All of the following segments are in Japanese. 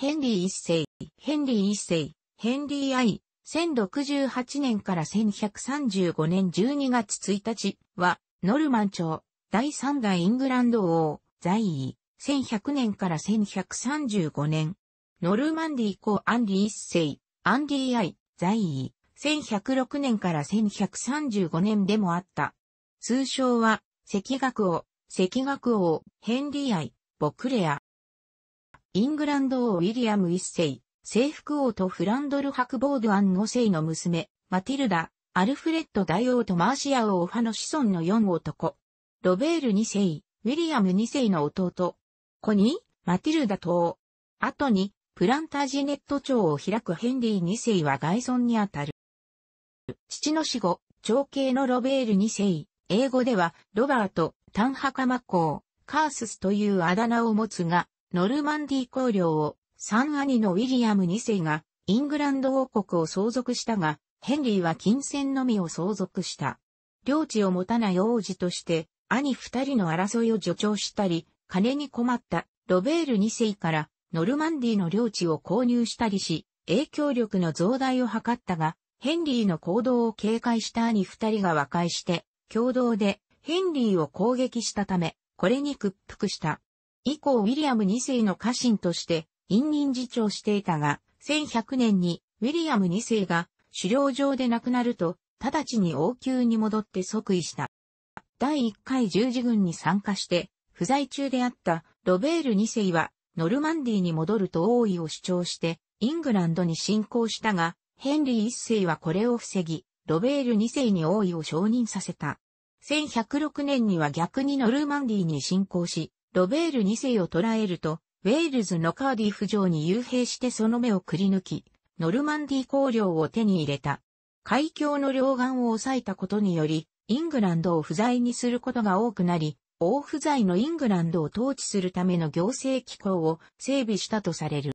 ヘンリー一世、ヘンリー一世、ヘンリー愛、1068年から1135年12月1日は、ノルマン朝、第3代イングランド王、在位、1100年から1135年。ノルマンディー公アンディ一世、アンディアイ、在位、1106年から1135年でもあった。通称は、赤学王、赤学王、ヘンリーアイ、ボクレア、イングランド王ウィリアム一世、征服王とフランドル博ボードアン五世の娘、マティルダ、アルフレッド大王とマーシア王派の子孫の四男。ロベール二世、ウィリアム二世の弟。子に、マティルダ島。後に、プランタジネット町を開くヘンリー二世は外孫にあたる。父の死後、長兄のロベール二世、英語では、ロバート、タンハカマ公、カーススというあだ名を持つが、ノルマンディー公領を三兄のウィリアム2世がイングランド王国を相続したが、ヘンリーは金銭のみを相続した。領地を持たない王子として、兄二人の争いを助長したり、金に困ったロベール2世からノルマンディの領地を購入したりし、影響力の増大を図ったが、ヘンリーの行動を警戒した兄二人が和解して、共同でヘンリーを攻撃したため、これに屈服した。以降ウィリアム2世の家臣として隠任自長していたが、1100年にウィリアム2世が狩猟場で亡くなると、直ちに王宮に戻って即位した。第1回十字軍に参加して、不在中であったロベール2世は、ノルマンディに戻ると王位を主張して、イングランドに侵攻したが、ヘンリー1世はこれを防ぎ、ロベール2世に王位を承認させた。1106年には逆にノルマンディに侵攻し、ロベール2世を捕らえると、ウェールズのカーディフ城に幽閉してその目をくり抜き、ノルマンディ公領を手に入れた。海峡の両岸を抑えたことにより、イングランドを不在にすることが多くなり、大不在のイングランドを統治するための行政機構を整備したとされる。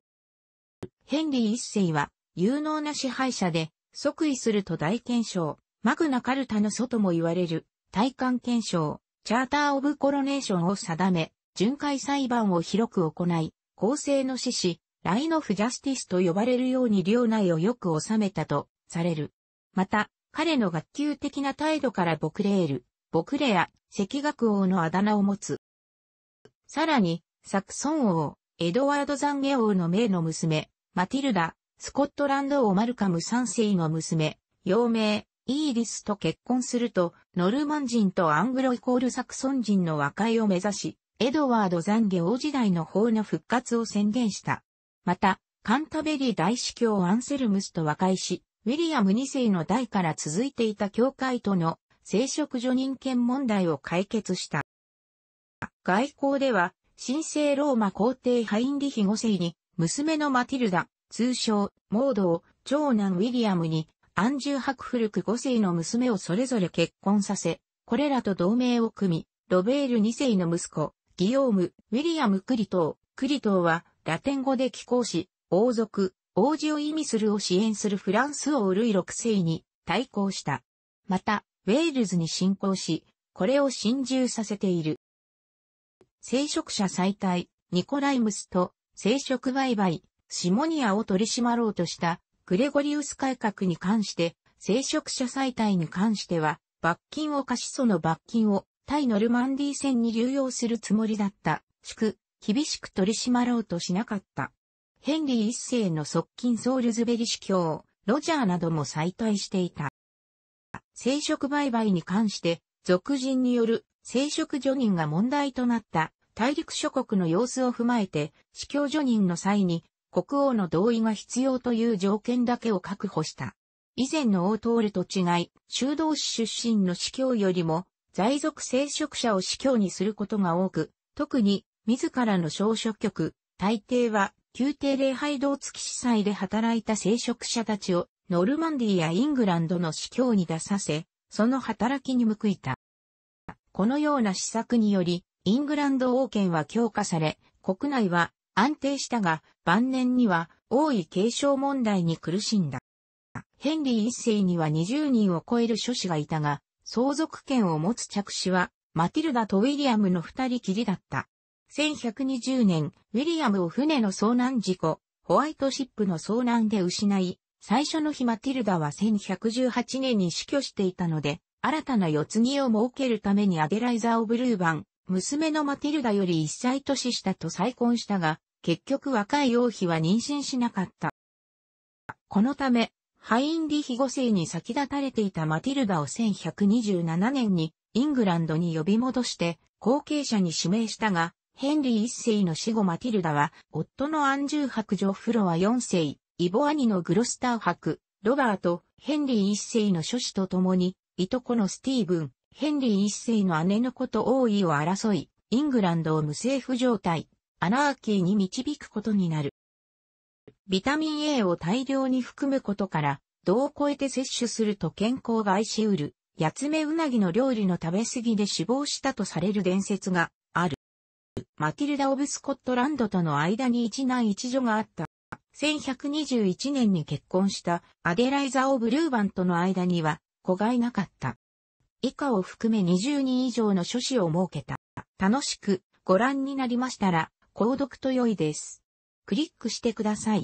ヘンリー一世は有能な支配者で、即位すると大憲章、マグナカルタの外も言われる、大韓憲章、チャーターオブコロネーションを定め、巡回裁判を広く行い、公正の死死、ラインオフジャスティスと呼ばれるように領内をよく治めたとされる。また、彼の学級的な態度からボクレール、ボクレア、赤学王のあだ名を持つ。さらに、サクソン王、エドワード・ザンゲ王の名の娘、マティルダ、スコットランド王マルカム3世の娘、幼名、イーリスと結婚すると、ノルマン人とアングロイコールサクソン人の和解を目指し、エドワード残下王時代の法の復活を宣言した。また、カンタベリー大司教アンセルムスと和解し、ウィリアム2世の代から続いていた教会との聖職女人権問題を解決した。外交では、神聖ローマ皇帝ハインリヒ5世に、娘のマティルダ、通称、モードを、長男ウィリアムに、アンジュ・ハクフルク5世の娘をそれぞれ結婚させ、これらと同盟を組み、ロベール2世の息子、ギオーム、ウィリアム・クリトー。クリトーは、ラテン語で寄港し、王族、王子を意味するを支援するフランス王ルイ6世に対抗した。また、ウェールズに侵攻し、これを侵入させている。聖職者再退、ニコライムスと聖職売買、シモニアを取り締まろうとしたグレゴリウス改革に関して、聖職者再退に関しては、罰金を貸しその罰金を対ノルマンディー戦に流用するつもりだった、しく、厳しく取り締まろうとしなかった。ヘンリー一世の側近ソウルズベリ司教、ロジャーなども再退していた。生殖売買に関して、俗人による生殖助人が問題となった大陸諸国の様子を踏まえて、司教助人の際に国王の同意が必要という条件だけを確保した。以前の王トールと違い、修道士出身の司教よりも在属聖職者を司教にすることが多く、特に自らの小職局、大抵は宮廷礼拝堂付き司祭で働いた聖職者たちをノルマンディやイングランドの司教に出させ、その働きに報いた。このような施策により、イングランド王権は強化され、国内は安定したが、晩年には王位継承問題に苦しんだ。ヘンリー一世には20人を超える諸子がいたが、相続権を持つ着手は、マティルダとウィリアムの二人きりだった。1120年、ウィリアムを船の遭難事故、ホワイトシップの遭難で失い、最初の日マティルダは1118年に死去していたので、新たな世継ぎを設けるためにアデライザー・オブルーバン、娘のマティルダより一歳年下と再婚したが、結局若い王妃は妊娠しなかった。このため、ハインリヒ5世に先立たれていたマティルダを1127年にイングランドに呼び戻して後継者に指名したが、ヘンリー1世の死後マティルダは、夫のアンジュー伯女フロア4世、イボ兄のグロスター伯、ロバート、ヘンリー1世の諸子と共に、いとこのスティーブン、ヘンリー1世の姉の子と王位を争い、イングランドを無政府状態、アナーキーに導くことになる。ビタミン A を大量に含むことから、度を超えて摂取すると健康が愛しうる、ヤツメウナギの料理の食べ過ぎで死亡したとされる伝説がある。マティルダ・オブ・スコットランドとの間に一男一女があった。1121年に結婚したアデライザ・オブ・ルーバンとの間には子がいなかった。以下を含め20人以上の書士を設けた。楽しくご覧になりましたら、購読と良いです。クリックしてください。